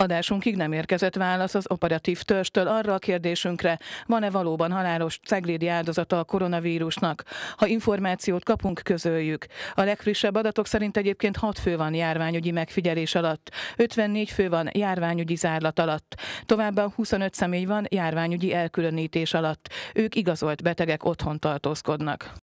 Adásunkig nem érkezett válasz az operatív törstől arra a kérdésünkre, van-e valóban halálos ceglédi áldozata a koronavírusnak. Ha információt kapunk, közöljük. A legfrissebb adatok szerint egyébként 6 fő van járványügyi megfigyelés alatt, 54 fő van járványügyi zárlat alatt, továbbá 25 személy van járványügyi elkülönítés alatt. Ők igazolt betegek otthon tartózkodnak.